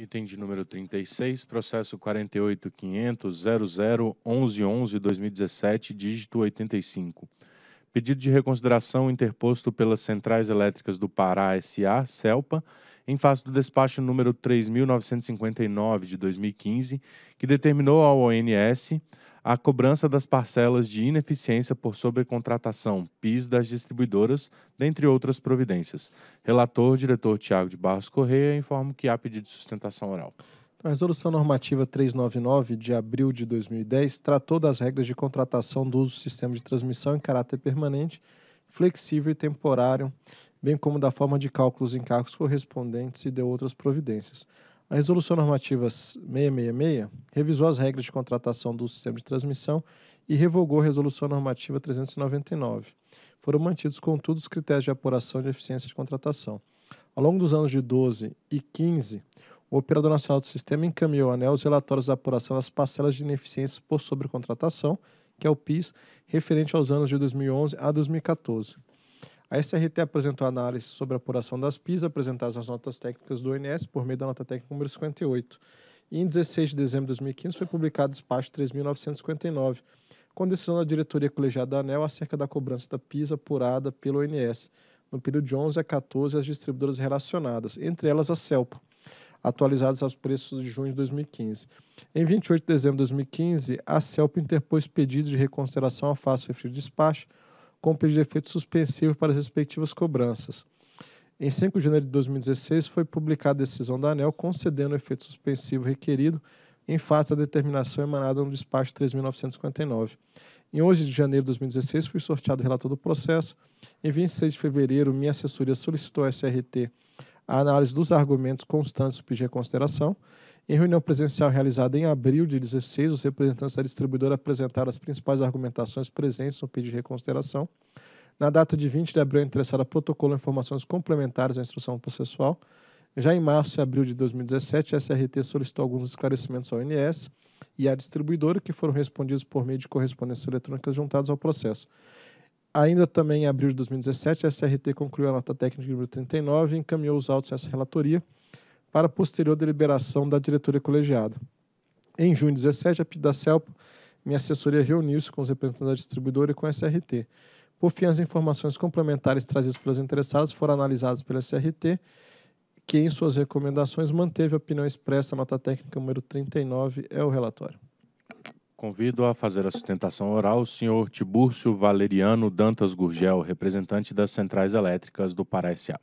Item de número 36, processo 48.500.001111-2017, dígito 85. Pedido de reconsideração interposto pelas Centrais Elétricas do Pará SA, CELPA, em face do despacho número 3.959 de 2015, que determinou ao ONS a cobrança das parcelas de ineficiência por sobrecontratação, PIS das distribuidoras, dentre outras providências. Relator, diretor Tiago de Barros Correia, informa que há pedido de sustentação oral. Então, a Resolução Normativa 399, de abril de 2010, tratou das regras de contratação do uso do sistema de transmissão em caráter permanente, flexível e temporário, bem como da forma de cálculos em cargos correspondentes e de outras providências. A Resolução Normativa 666 revisou as regras de contratação do sistema de transmissão e revogou a Resolução Normativa 399. Foram mantidos, contudo, os critérios de apuração de eficiência de contratação. Ao longo dos anos de 12 e 15, o Operador Nacional do Sistema encaminhou a ANEL os relatórios de apuração das parcelas de ineficiência por sobrecontratação, que é o PIS, referente aos anos de 2011 a 2014. A SRT é apresentou análise sobre a apuração das PIS, apresentadas nas notas técnicas do ONS por meio da nota técnica número 58. E em 16 de dezembro de 2015 foi publicado o despacho 3.959, com decisão da diretoria colegiada da ANEL acerca da cobrança da PIS apurada pelo ONS, no período de 11 a 14 as distribuidoras relacionadas, entre elas a CELPA, atualizadas aos preços de junho de 2015. Em 28 de dezembro de 2015, a CELPA interpôs pedido de reconsideração à face referido despacho, com pedido de efeito suspensivo para as respectivas cobranças. Em 5 de janeiro de 2016, foi publicada a decisão da ANEL concedendo o efeito suspensivo requerido em face da determinação emanada no despacho 3.959. Em 11 de janeiro de 2016, fui sorteado relator do processo. Em 26 de fevereiro, minha assessoria solicitou ao SRT a análise dos argumentos constantes do pedido de reconsideração. Em reunião presencial realizada em abril de 2016, os representantes da distribuidora apresentaram as principais argumentações presentes no pedido de reconsideração. Na data de 20 de abril, a interessada protocolou informações complementares à instrução processual. Já em março e abril de 2017, a SRT solicitou alguns esclarecimentos ao INS e à distribuidora, que foram respondidos por meio de correspondências eletrônicas juntadas ao processo. Ainda também em abril de 2017, a SRT concluiu a nota técnica número 39 e encaminhou os autos a essa relatoria para posterior deliberação da diretoria colegiada. Em junho de 2017, a PID da CELPO, minha assessoria reuniu-se com os representantes da distribuidora e com a SRT. Por fim, as informações complementares trazidas pelas interessadas foram analisadas pela SRT, que em suas recomendações manteve a opinião expressa na nota técnica número 39, é o relatório. Convido a fazer a sustentação oral o senhor Tibúrcio Valeriano Dantas Gurgel, representante das Centrais Elétricas do Pará S.A.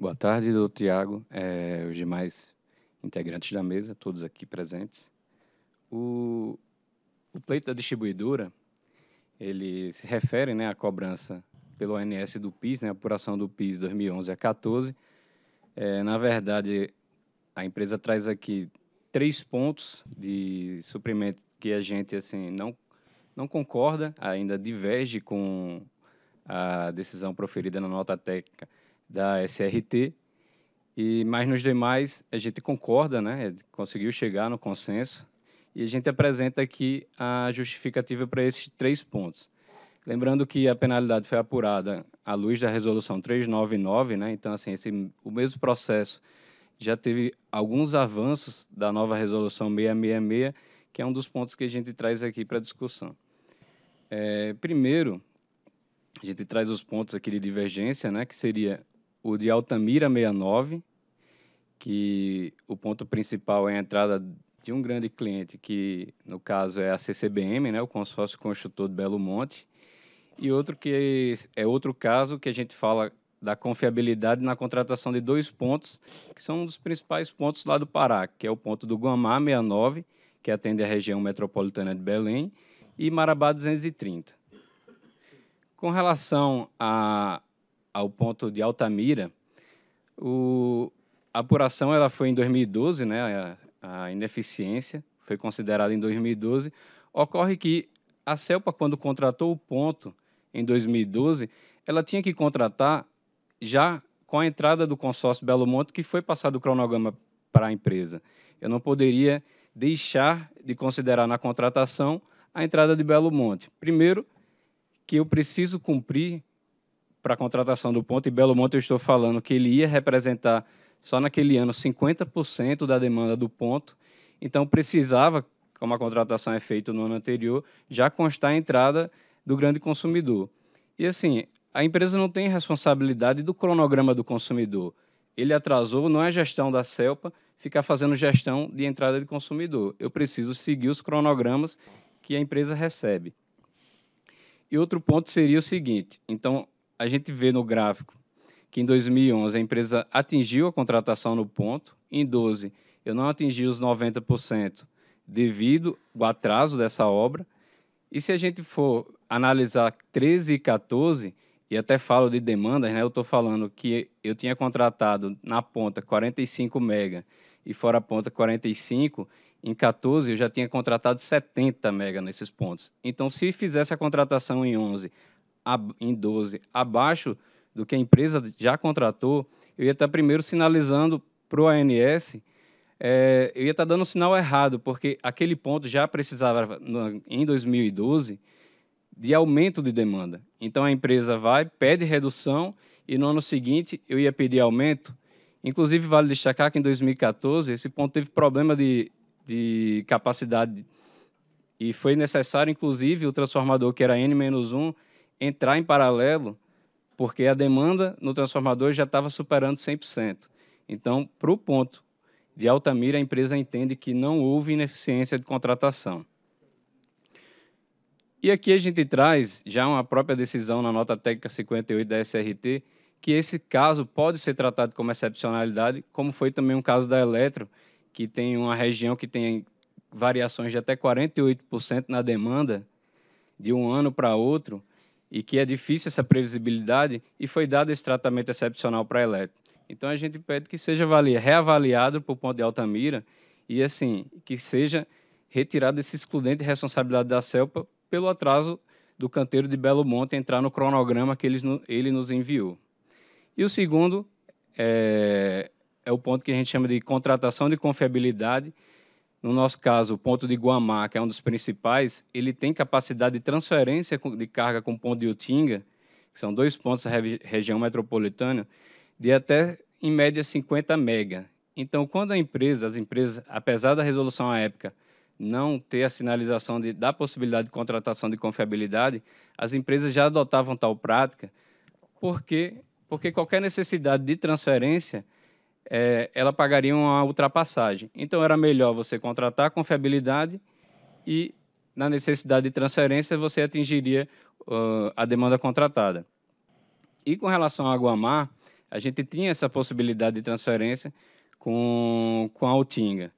Boa tarde, doutor Tiago, é, os demais integrantes da mesa, todos aqui presentes. O, o pleito da distribuidora, ele se refere né, à cobrança pelo ONS do PIS, né, apuração do PIS 2011 a 14. É, na verdade, a empresa traz aqui três pontos de suprimento que a gente assim não não concorda, ainda diverge com a decisão proferida na nota técnica da SRT, e mas nos demais a gente concorda, né? Conseguiu chegar no consenso e a gente apresenta aqui a justificativa para esses três pontos. Lembrando que a penalidade foi apurada à luz da resolução 399, né? Então assim, esse, o mesmo processo já teve alguns avanços da nova resolução 666, que é um dos pontos que a gente traz aqui para discussão. É, primeiro, a gente traz os pontos aqui de divergência, né, que seria o de Altamira 69, que o ponto principal é a entrada de um grande cliente, que no caso é a CCBM, né, o consórcio construtor de Belo Monte, e outro que é outro caso que a gente fala da confiabilidade na contratação de dois pontos, que são um dos principais pontos lá do Pará, que é o ponto do Guamá 69, que atende a região metropolitana de Belém, e Marabá 230. Com relação a ao ponto de Altamira, o, a apuração ela foi em 2012, né? A, a ineficiência foi considerada em 2012. Ocorre que a CELPA, quando contratou o ponto em 2012, ela tinha que contratar já com a entrada do consórcio Belo Monte, que foi passado o cronograma para a empresa. Eu não poderia deixar de considerar na contratação a entrada de Belo Monte. Primeiro, que eu preciso cumprir para a contratação do Ponte, e Belo Monte eu estou falando que ele ia representar só naquele ano 50% da demanda do ponto, então precisava, como a contratação é feita no ano anterior, já constar a entrada do grande consumidor. E assim, a empresa não tem responsabilidade do cronograma do consumidor. Ele atrasou, não é gestão da CELPA ficar fazendo gestão de entrada de consumidor. Eu preciso seguir os cronogramas que a empresa recebe. E outro ponto seria o seguinte: então, a gente vê no gráfico que em 2011 a empresa atingiu a contratação no ponto, em 12 eu não atingi os 90% devido ao atraso dessa obra. E se a gente for analisar 13 e 14, e até falo de demandas, né? Eu estou falando que eu tinha contratado na ponta 45 mega e fora a ponta 45, em 14 eu já tinha contratado 70 mega nesses pontos. Então, se fizesse a contratação em 11 em 12 abaixo do que a empresa já contratou, eu ia estar primeiro sinalizando para o ANS, é, eh, eu ia estar dando um sinal errado, porque aquele ponto já precisava, em 2012, de aumento de demanda. Então a empresa vai, pede redução e no ano seguinte eu ia pedir aumento. Inclusive, vale destacar que em 2014 esse ponto teve problema de, de capacidade e foi necessário, inclusive, o transformador que era N-1 entrar em paralelo, porque a demanda no transformador já estava superando 100%. Então, para o ponto de Altamira, a empresa entende que não houve ineficiência de contratação. E aqui a gente traz já uma própria decisão na nota técnica 58 da SRT, que esse caso pode ser tratado como excepcionalidade, como foi também um caso da Eletro, que tem uma região que tem variações de até 48% na demanda de um ano para outro, e que é difícil essa previsibilidade e foi dado esse tratamento excepcional para a Então a gente pede que seja reavaliado por ponto de Altamira e assim que seja retirado esse excludente de responsabilidade da CELPA pelo atraso do canteiro de Belo Monte entrar no cronograma que eles, ele nos enviou. E o segundo é, é o ponto que a gente chama de contratação de confiabilidade, no nosso caso, o ponto de Guamá, que é um dos principais, ele tem capacidade de transferência de carga com o ponto de Utinga, que são dois pontos da região metropolitana, de até, em média, 50 mega. Então, quando a empresa, as empresas, apesar da resolução à época, não ter a sinalização de, da possibilidade de contratação de confiabilidade, as empresas já adotavam tal prática, porque, porque qualquer necessidade de transferência é, ela pagaria uma ultrapassagem. Então era melhor você contratar com fiabilidade e na necessidade de transferência você atingiria uh, a demanda contratada. E com relação à Guamar, a gente tinha essa possibilidade de transferência com, com a Altinga.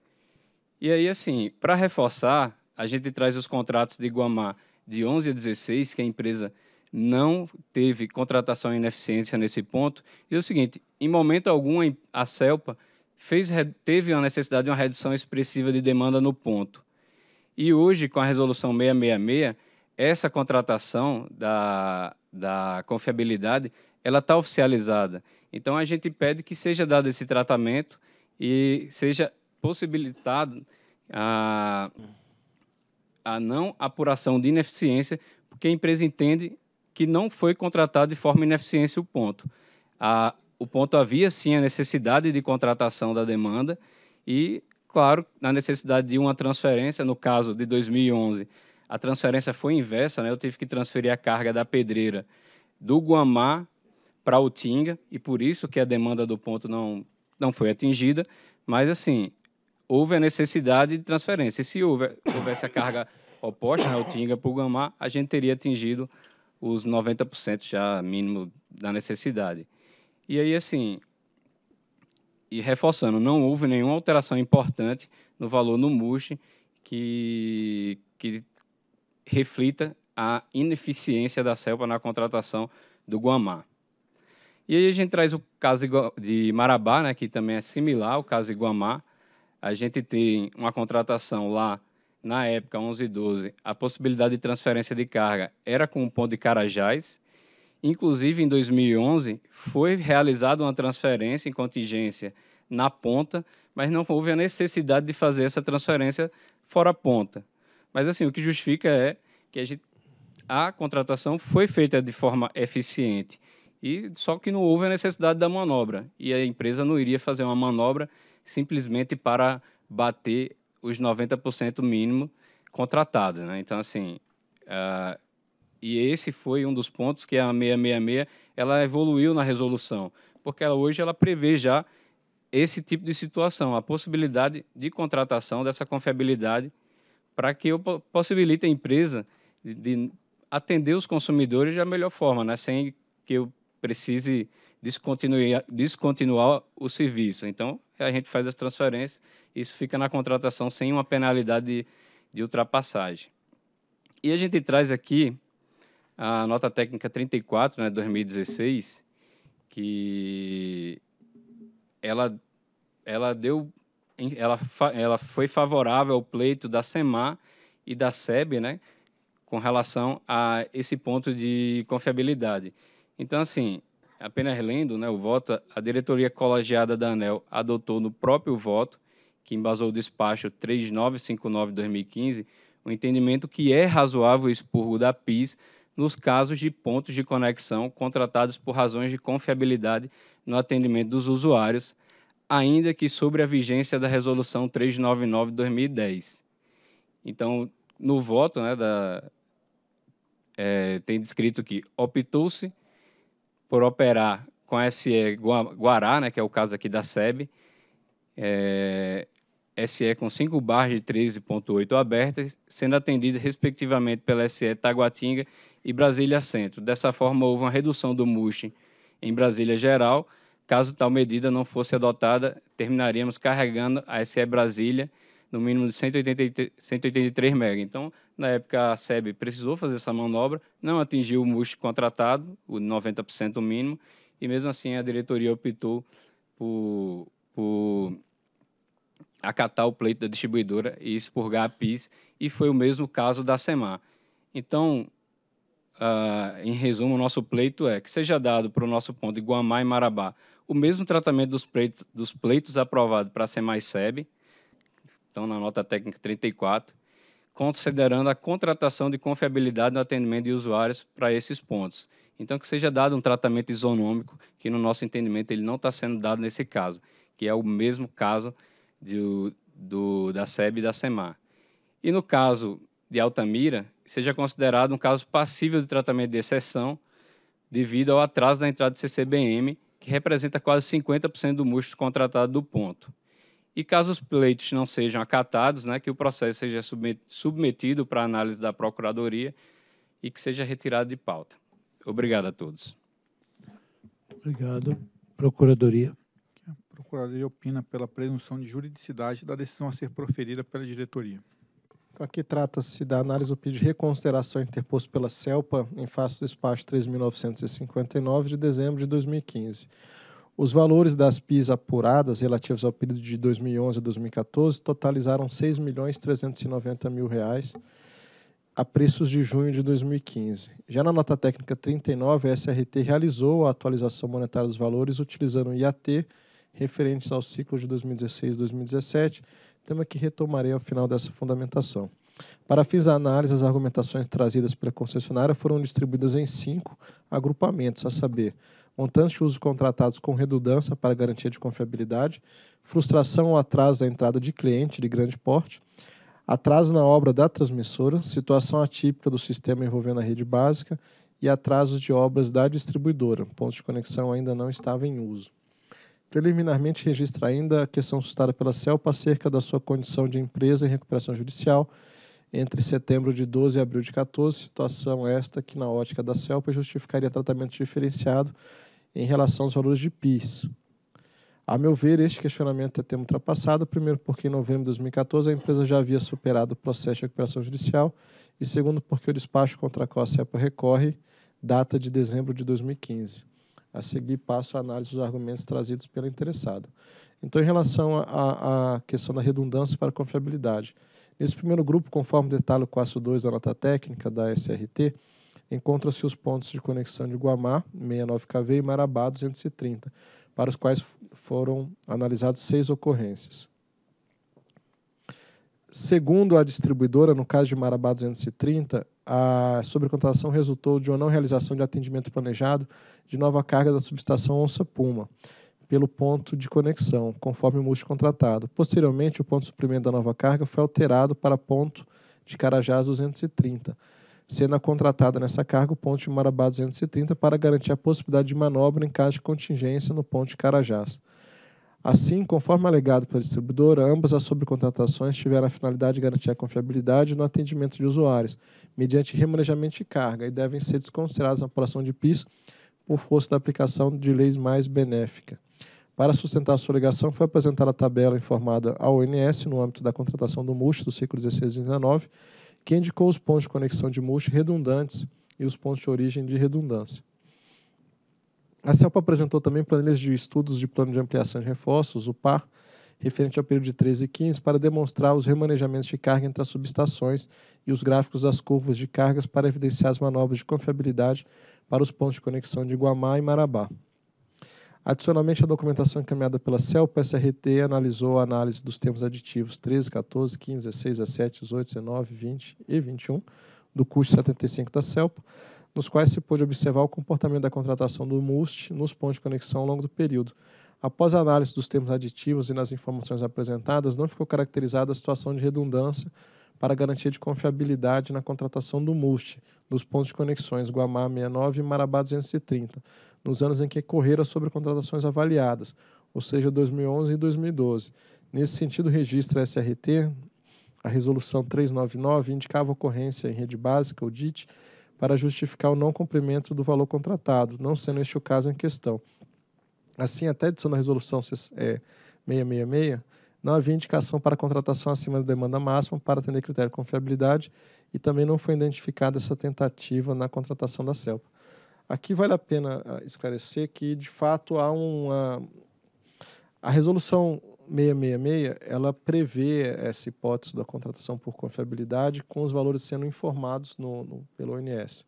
E aí, assim, para reforçar, a gente traz os contratos de Guamar de 11 a 16, que a empresa não teve contratação ineficiência nesse ponto. E é o seguinte, em momento algum a CELPA fez, teve a necessidade de uma redução expressiva de demanda no ponto. E hoje, com a resolução 666, essa contratação da, da confiabilidade, ela está oficializada. Então, a gente pede que seja dado esse tratamento e seja possibilitado a, a não apuração de ineficiência, porque a empresa entende que não foi contratado de forma ineficiência o ponto. A, o ponto havia sim a necessidade de contratação da demanda e, claro, na necessidade de uma transferência, no caso de 2011, a transferência foi inversa, né? Eu tive que transferir a carga da pedreira do Guamá para o Tinga e por isso que a demanda do ponto não não foi atingida, mas assim, houve a necessidade de transferência. E se houver, houvesse a carga oposta, né, o Tinga para o Guamá, a gente teria atingido os 90% já mínimo da necessidade. E aí, assim, e reforçando, não houve nenhuma alteração importante no valor no MUSH que, que reflita a ineficiência da CELPA na contratação do Guamá. E aí a gente traz o caso de Marabá, né, que também é similar ao caso Guamá A gente tem uma contratação lá na época, 11 e 12, a possibilidade de transferência de carga era com o ponto de Carajás. Inclusive, em 2011, foi realizada uma transferência em contingência na ponta, mas não houve a necessidade de fazer essa transferência fora ponta. Mas, assim, o que justifica é que a, gente, a contratação foi feita de forma eficiente, e só que não houve a necessidade da manobra. E a empresa não iria fazer uma manobra simplesmente para bater os 90% mínimo contratados, né? Então, assim, uh, e esse foi um dos pontos que a 666, ela evoluiu na resolução, porque ela, hoje ela prevê já esse tipo de situação, a possibilidade de contratação dessa confiabilidade para que eu possibilite a empresa de, de, atender os consumidores da melhor forma, né? sem que eu precise descontinuar, descontinuar o serviço. Então, a gente faz as transferências isso fica na contratação sem uma penalidade de, de ultrapassagem. E a gente traz aqui a nota técnica 34, né, 2016, que ela, ela deu ela, ela foi favorável ao pleito da SEMAR e da SEB, né, com relação a esse ponto de confiabilidade. Então, assim, apenas lendo né, o voto, a diretoria colegiada da ANEL adotou no próprio voto que embasou o despacho 3959-2015, o um entendimento que é razoável o expurgo da PIS nos casos de pontos de conexão contratados por razões de confiabilidade no atendimento dos usuários, ainda que sobre a vigência da Resolução 399-2010. Então, no voto, né, da, é, tem descrito que optou-se por operar com a SE Guará, né, que é o caso aqui da SEB, é, SE com 5 barras de 13.8 abertas, sendo atendidas respectivamente pela SE Taguatinga e Brasília Centro. Dessa forma, houve uma redução do MUSH em Brasília Geral. Caso tal medida não fosse adotada, terminaríamos carregando a SE Brasília no mínimo de 183, MB. Então, na época, a SEB precisou fazer essa manobra, não atingiu o MUSH contratado, o 90% mínimo, e mesmo assim a diretoria optou por, por acatar o pleito da distribuidora e expurgar a PIS, e foi o mesmo caso da SEMAR. Então, uh, em resumo, o nosso pleito é que seja dado para o nosso ponto de Guamá e Marabá o mesmo tratamento dos pleitos, dos pleitos aprovados para a SEMAR e SEB, estão na nota técnica 34, considerando a contratação de confiabilidade no atendimento de usuários para esses pontos. Então, que seja dado um tratamento isonômico, que no nosso entendimento ele não está sendo dado nesse caso, que é o mesmo caso do, do, da SEB e da SEMAR. E no caso de Altamira, seja considerado um caso passível de tratamento de exceção devido ao atraso da entrada de CCBM, que representa quase 50% do musto contratado do ponto. E caso os pleitos não sejam acatados, né, que o processo seja submetido para análise da Procuradoria e que seja retirado de pauta. Obrigado a todos. Obrigado. Procuradoria. Procuradoria opina pela presunção de juridicidade da decisão a ser proferida pela diretoria. Então, aqui trata-se da análise do pedido de reconsideração interposto pela CELPA em face do Espaço 3.959 de dezembro de 2015. Os valores das PIS apuradas relativos ao período de 2011 a 2014 totalizaram R$ 6.390.000 a preços de junho de 2015. Já na nota técnica 39, a SRT realizou a atualização monetária dos valores utilizando o IAT referentes ao ciclo de 2016-2017, tema que retomarei ao final dessa fundamentação. Para fins da análise, as argumentações trazidas pela concessionária foram distribuídas em cinco agrupamentos, a saber, montantes de uso contratados com redundância para garantia de confiabilidade, frustração ou atraso da entrada de cliente de grande porte, atraso na obra da transmissora, situação atípica do sistema envolvendo a rede básica e atrasos de obras da distribuidora, ponto de conexão ainda não estava em uso preliminarmente registra ainda a questão suscitada pela CELPA acerca da sua condição de empresa em recuperação judicial entre setembro de 12 e abril de 14, situação esta que, na ótica da CELPA, justificaria tratamento diferenciado em relação aos valores de PIS. A meu ver, este questionamento é tema ultrapassado, primeiro porque em novembro de 2014 a empresa já havia superado o processo de recuperação judicial e segundo porque o despacho contra a qual a CEPA recorre data de dezembro de 2015. A seguir, passo a análise dos argumentos trazidos pela interessada. Então, em relação à questão da redundância para confiabilidade, nesse primeiro grupo, conforme detalha o passo 2 da nota técnica da SRT, encontram-se os pontos de conexão de Guamá, 69KV, e Marabá, 230, para os quais foram analisados seis ocorrências. Segundo a distribuidora, no caso de Marabá 230, a sobrecontratação resultou de uma não realização de atendimento planejado de nova carga da subestação Onça Puma pelo ponto de conexão, conforme o multi contratado. Posteriormente, o ponto de suprimento da nova carga foi alterado para ponto de Carajás 230, sendo contratada nessa carga o ponto de Marabá 230 para garantir a possibilidade de manobra em caso de contingência no ponto de Carajás. Assim, conforme alegado pela distribuidora, ambas as sobrecontratações tiveram a finalidade de garantir a confiabilidade no atendimento de usuários, mediante remanejamento de carga, e devem ser desconsideradas na apuração de PIS por força da aplicação de leis mais benéfica. Para sustentar a sua alegação, foi apresentada a tabela informada ao ONS no âmbito da contratação do MUST do ciclo 16 e 19, que indicou os pontos de conexão de MUST redundantes e os pontos de origem de redundância. A CELPA apresentou também planilhas de estudos de plano de ampliação de reforços, o PAR, referente ao período de 13 e 15, para demonstrar os remanejamentos de carga entre as subestações e os gráficos das curvas de cargas para evidenciar as manobras de confiabilidade para os pontos de conexão de Guamá e Marabá. Adicionalmente, a documentação encaminhada pela CELPA SRT analisou a análise dos termos aditivos 13, 14, 15, 16, 17, 18, 19, 20 e 21 do custo 75 da CELPA, nos quais se pôde observar o comportamento da contratação do MUST nos pontos de conexão ao longo do período. Após a análise dos termos aditivos e nas informações apresentadas, não ficou caracterizada a situação de redundância para garantia de confiabilidade na contratação do MUST, nos pontos de conexões Guamá 69 e Marabá 230, nos anos em que correram sobre contratações avaliadas, ou seja, 2011 e 2012. Nesse sentido, registra a SRT, a resolução 399 indicava ocorrência em rede básica, o DIT, para justificar o não cumprimento do valor contratado, não sendo este o caso em questão. Assim, até edição da resolução é, 666, não havia indicação para contratação acima da demanda máxima para atender critério de confiabilidade e também não foi identificada essa tentativa na contratação da CELPA. Aqui vale a pena ah, esclarecer que, de fato, há uma. A resolução 666, ela prevê essa hipótese da contratação por confiabilidade com os valores sendo informados no, no, pelo ONS.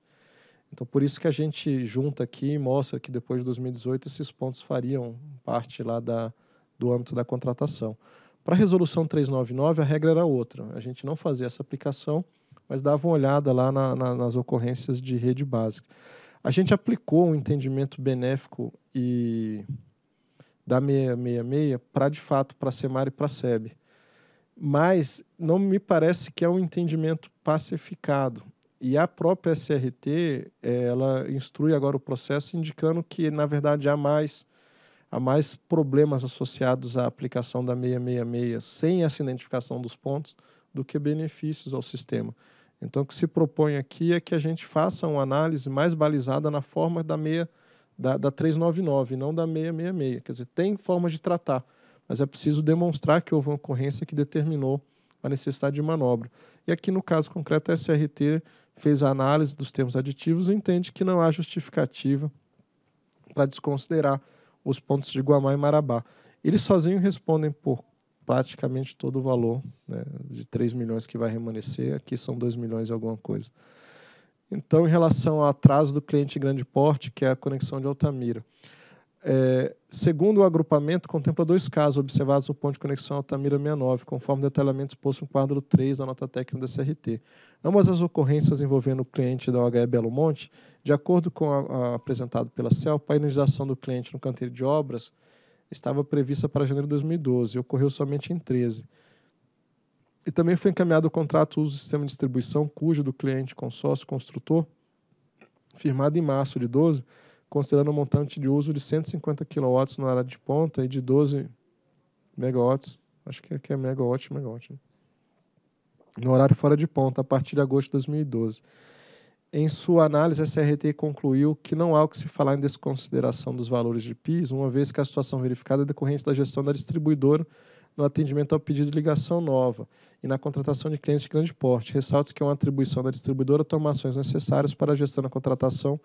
Então, por isso que a gente junta aqui e mostra que depois de 2018 esses pontos fariam parte lá da, do âmbito da contratação. Para a resolução 399, a regra era outra. A gente não fazia essa aplicação, mas dava uma olhada lá na, na, nas ocorrências de rede básica. A gente aplicou um entendimento benéfico e da 666 para, de fato, para a SEMAR e para a SEB. Mas não me parece que é um entendimento pacificado. E a própria SRT, ela instrui agora o processo indicando que, na verdade, há mais, há mais problemas associados à aplicação da 666 sem essa identificação dos pontos do que benefícios ao sistema. Então, o que se propõe aqui é que a gente faça uma análise mais balizada na forma da 666 da, da 399, não da 666. Quer dizer, tem formas de tratar, mas é preciso demonstrar que houve uma ocorrência que determinou a necessidade de manobra. E aqui, no caso concreto, a SRT fez a análise dos termos aditivos e entende que não há justificativa para desconsiderar os pontos de Guamá e Marabá. Eles sozinhos respondem por praticamente todo o valor né, de 3 milhões que vai remanescer, aqui são 2 milhões e alguma coisa. Então, em relação ao atraso do cliente grande porte, que é a conexão de Altamira. É, segundo o agrupamento, contempla dois casos observados no ponto de conexão Altamira 69, conforme detalhamento exposto no quadro 3 da nota técnica da CRT. Ambas as ocorrências envolvendo o cliente da OHE Belo Monte, de acordo com a, a, apresentado pela CELPA, a indenização do cliente no canteiro de obras estava prevista para janeiro de 2012 e ocorreu somente em 13. E também foi encaminhado o contrato uso do sistema de distribuição, cujo do cliente consórcio construtor, firmado em março de 12, considerando um montante de uso de 150 kW na área de ponta e de 12 megawatts, acho que aqui é megawatt, megawatt, né? no horário fora de ponta, a partir de agosto de 2012. Em sua análise, a CRT concluiu que não há o que se falar em desconsideração dos valores de PIS, uma vez que a situação verificada é decorrente da gestão da distribuidora no atendimento ao pedido de ligação nova e na contratação de clientes de grande porte. Ressalto que é uma atribuição da distribuidora tomar ações necessárias para a gestão da contratação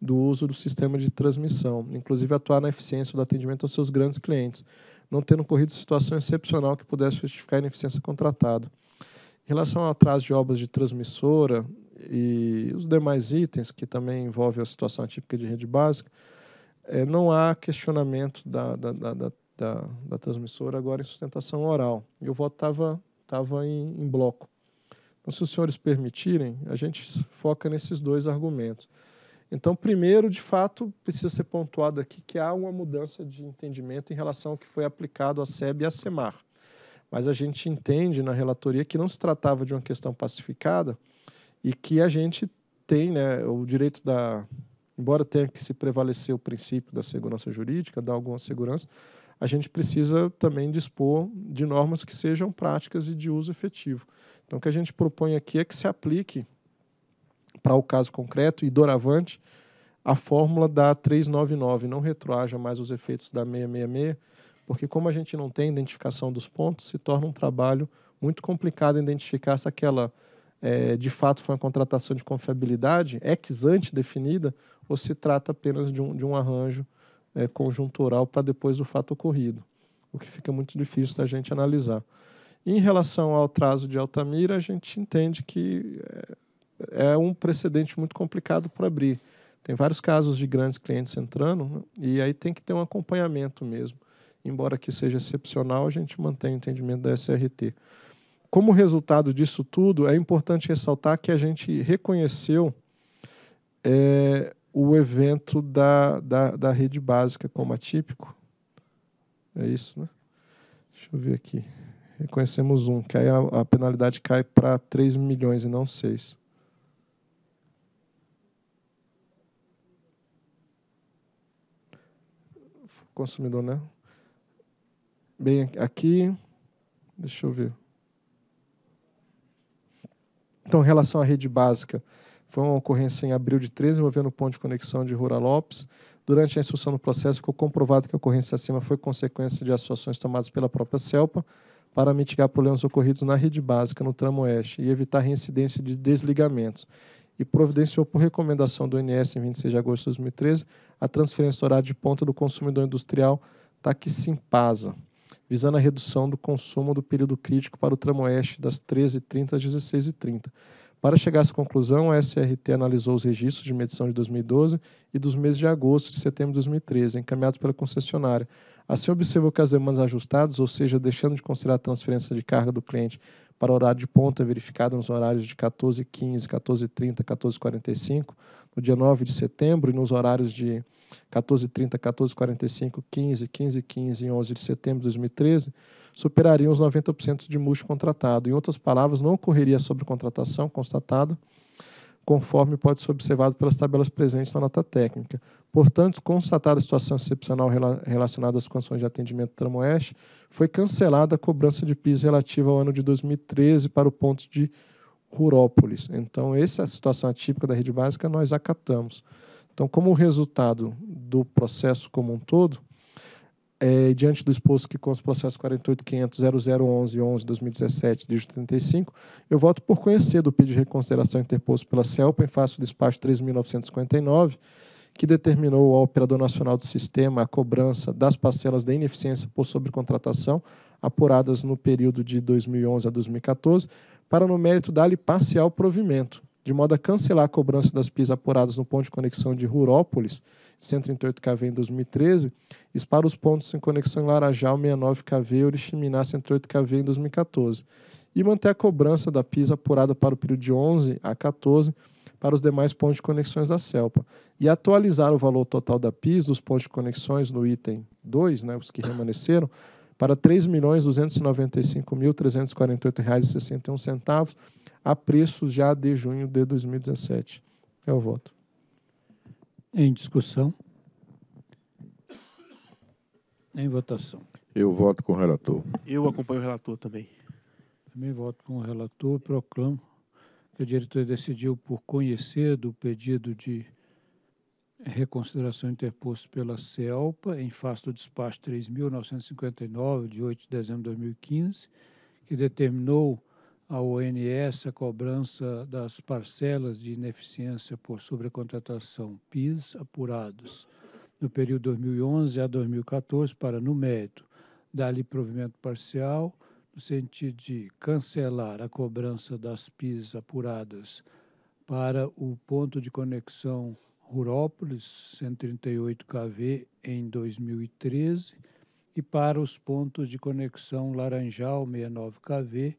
do uso do sistema de transmissão, inclusive atuar na eficiência do atendimento aos seus grandes clientes, não tendo ocorrido situação excepcional que pudesse justificar a ineficiência contratada. Em relação ao atraso de obras de transmissora e os demais itens que também envolvem a situação atípica de rede básica, é, não há questionamento da, da, da, da da, da transmissora agora em sustentação oral. E o voto estava tava em, em bloco. Então, se os senhores permitirem, a gente foca nesses dois argumentos. Então, primeiro, de fato, precisa ser pontuado aqui que há uma mudança de entendimento em relação ao que foi aplicado à SEB e à SEMAR. Mas a gente entende na relatoria que não se tratava de uma questão pacificada e que a gente tem né, o direito da. Embora tenha que se prevalecer o princípio da segurança jurídica, dar alguma segurança, a gente precisa também dispor de normas que sejam práticas e de uso efetivo. Então, o que a gente propõe aqui é que se aplique para o caso concreto e doravante a fórmula da 399, não retroaja mais os efeitos da 666, porque como a gente não tem identificação dos pontos, se torna um trabalho muito complicado identificar se aquela é, de fato foi uma contratação de confiabilidade ex ante definida ou se trata apenas de um, de um arranjo é, conjuntural para depois do fato ocorrido, o que fica muito difícil da gente analisar. Em relação ao atraso de Altamira, a gente entende que é, é um precedente muito complicado para abrir. Tem vários casos de grandes clientes entrando né? e aí tem que ter um acompanhamento mesmo. Embora que seja excepcional, a gente mantém o entendimento da SRT. Como resultado disso tudo, é importante ressaltar que a gente reconheceu é, o evento da, da, da rede básica como atípico. É isso, né? Deixa eu ver aqui. Reconhecemos um, que aí a, a penalidade cai para 3 milhões e não 6. Consumidor, né? Bem, aqui, deixa eu ver. Então, em relação à rede básica, foi uma ocorrência em abril de 13, envolvendo o ponto de conexão de Rura Lopes. Durante a instrução do processo, ficou comprovado que a ocorrência acima foi consequência de ações tomadas pela própria CELPA para mitigar problemas ocorridos na rede básica, no tramo oeste, e evitar reincidência de desligamentos. E providenciou, por recomendação do INS, em 26 de agosto de 2013, a transferência do horário de ponta do consumidor industrial Taquissimpasa, visando a redução do consumo do período crítico para o tramo oeste das 13h30 às 16h30. Para chegar a essa conclusão, a SRT analisou os registros de medição de 2012 e dos meses de agosto e setembro de 2013, encaminhados pela concessionária. Assim, observou que as demandas ajustadas, ou seja, deixando de considerar a transferência de carga do cliente para horário de ponta verificada nos horários de 14h15, 14h30, 14h45, no dia 9 de setembro, e nos horários de 14h30, 14h45, 15, 15h15 e 11 de setembro de 2013, superariam os 90% de múltiplo contratado. Em outras palavras, não ocorreria sobrecontratação constatada, conforme pode ser observado pelas tabelas presentes na nota técnica. Portanto, constatada a situação excepcional relacionada às condições de atendimento do Tramo foi cancelada a cobrança de PIS relativa ao ano de 2013 para o ponto de Rurópolis. Então, essa é a situação atípica da rede básica, nós acatamos. Então, como resultado do processo como um todo, é, diante do exposto que consta o processo 48.500.0011.11.2017, dígito 35, eu voto por conhecer do pedido de reconsideração interposto pela CELPA em face do despacho 3.959, que determinou ao Operador Nacional do Sistema a cobrança das parcelas da ineficiência por sobrecontratação apuradas no período de 2011 a 2014, para no mérito dar-lhe parcial provimento, de modo a cancelar a cobrança das PIS apuradas no ponto de conexão de Rurópolis, 138 kV em 2013, e para os pontos em conexão em Larajal, 69 kV e Oriximiná, 108 kV em 2014, e manter a cobrança da PIS apurada para o período de 11 a 14 para os demais pontos de conexões da CELPA, e atualizar o valor total da PIS dos pontos de conexões no item 2, né, os que permaneceram para R$ 3.295.348,61 a preços já de junho de 2017. É o voto. Em discussão? Em votação. Eu voto com o relator. Eu acompanho o relator também. Também voto com o relator. Proclamo que o diretor decidiu por conhecer do pedido de reconsideração interposto pela CELPA em face do despacho 3.959, de 8 de dezembro de 2015, que determinou à ONS a cobrança das parcelas de ineficiência por sobrecontratação PIS apurados no período 2011 a 2014 para, no mérito, dar-lhe provimento parcial no sentido de cancelar a cobrança das PIS apuradas para o ponto de conexão Rurópolis, 138 kV, em 2013, e para os pontos de conexão Laranjal, 69 kV,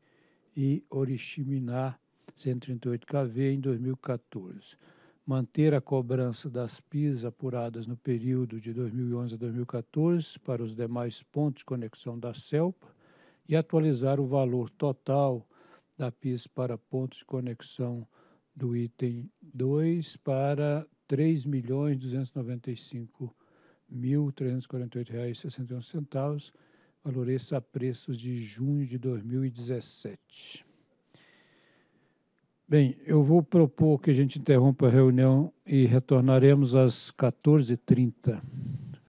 e Oriximiná, 138 kV, em 2014. Manter a cobrança das PIS apuradas no período de 2011 a 2014 para os demais pontos de conexão da CELPA e atualizar o valor total da PIS para pontos de conexão do item 2 para 3.295.348,61 reais, valores a preços de junho de 2017. Bem, eu vou propor que a gente interrompa a reunião e retornaremos às 14h30.